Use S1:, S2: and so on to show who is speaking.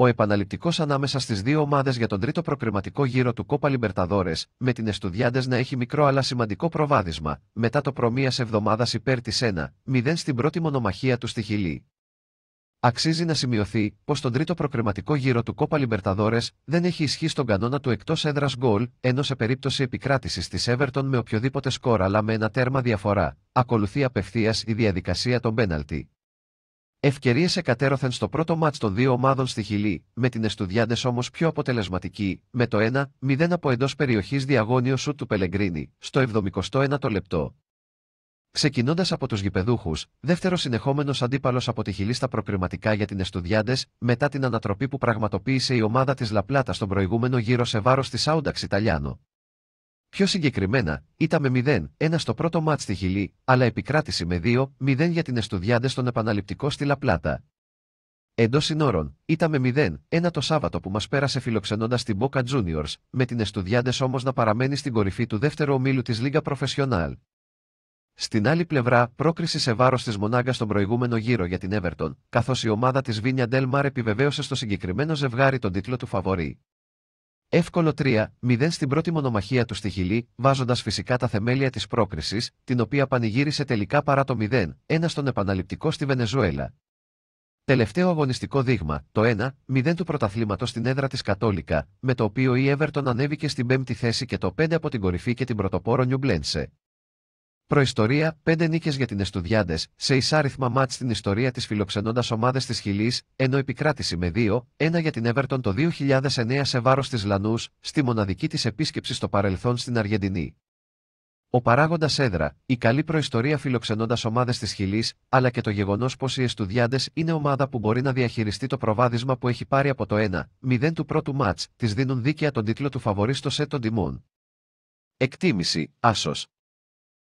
S1: ο επαναληπτικός ανάμεσα στις δύο ομάδες για τον τρίτο προκριματικό γύρο του Κόπα Λιμπερταδόρες, με την Εστουδιάντες να έχει μικρό αλλά σημαντικό προβάδισμα, μετά το προμίας εβδομάδας υπέρ της 1-0 στην πρώτη μονομαχία του στη Χιλή. Αξίζει να σημειωθεί πως τον τρίτο προκριματικό γύρο του Κόπα Λιμπερταδόρε δεν έχει ισχύ στον κανόνα του εκτός έδρας γκολ, ενώ σε περίπτωση επικράτησης της Εύερτον με οποιοδήποτε σκορ αλλά με ένα τέρμα διαφορά, ακολουθεί απευθείας η διαδικασία των πέναλτι. Ευκαιρίες εκατέρωθεν στο πρώτο μάτ των δύο ομάδων στη Χιλή, με την Εστουδιάντες όμως πιο αποτελεσματική, με το 1-0 από εντός περιοχής διαγώνιο σουτ του Πελεγκρίνη, στο 71 το λεπτό. Ξεκινώντας από τους γηπεδούχους, δεύτερο συνεχόμενος αντίπαλος από τη Χιλή στα προκριματικά για την Εστουδιάντες, μετά την ανατροπή που πραγματοποίησε η ομάδα της Λαπλάτα στον προηγούμενο γύρο σε βάρος της Σάουνταξ Ιταλιάνο. Πιο συγκεκριμένα, ήταν με 0-1 στο πρώτο μάτ στη Χιλή, αλλά επικράτηση με 2-0 για την Εστουδιάντε στον επαναληπτικό στη Λαπλάτα. Εντός συνόρων, ήταν με 0-1 το Σάββατο που μας πέρασε φιλοξενώντας την Boca Juniors, με την Εστουδιάντε όμως να παραμένει στην κορυφή του δεύτερου ομίλου της Λίγα Προφεσιονάλ. Στην άλλη πλευρά, πρόκριση σε βάρος της Μονάγκας στον προηγούμενο γύρο για την Everton, καθώς η ομάδα της Βίνια Ντέλμαρ επιβεβαίωσε στο συγκεκριμένο ζευγάρι τον τίτλο του φαβορή. Εύκολο 3-0 στην πρώτη μονομαχία του στη Χιλή, βάζοντας φυσικά τα θεμέλια της πρόκρισης, την οποία πανηγύρισε τελικά παρά το 0-1 στον επαναληπτικό στη Βενεζουέλα. Τελευταίο αγωνιστικό δείγμα, το 1-0 του πρωταθλήματος στην έδρα της Κατόλικα, με το οποίο η Εύερτον ανέβηκε στην πέμπτη θέση και το 5 από την κορυφή και την πρωτοπόρο Νιουμπλένσε. Προϊστορία 5 νίκες για την Εστουδιάντες, σε εισάριθμα μάτ στην ιστορία της φιλοξενώντας ομάδες της Χιλής, ενώ επικράτηση με 2-1 για την Εύερτον το 2009 σε βάρος της Λανούς, στη μοναδική της επίσκεψη στο παρελθόν στην Αργεντινή. Ο παράγοντας έδρα, η καλή προϊστορία φιλοξενώντας ομάδες της Χιλής, αλλά και το γεγονός πως οι Εστουδιάντες είναι ομάδα που μπορεί να διαχειριστεί το προβάδισμα που έχει πάρει από το 1-0 του πρώτου μάτ, της δίνουν δίκαια τον τίτλο του φαβορή στο σετ των τιμών. Εκτίμηση, άσος.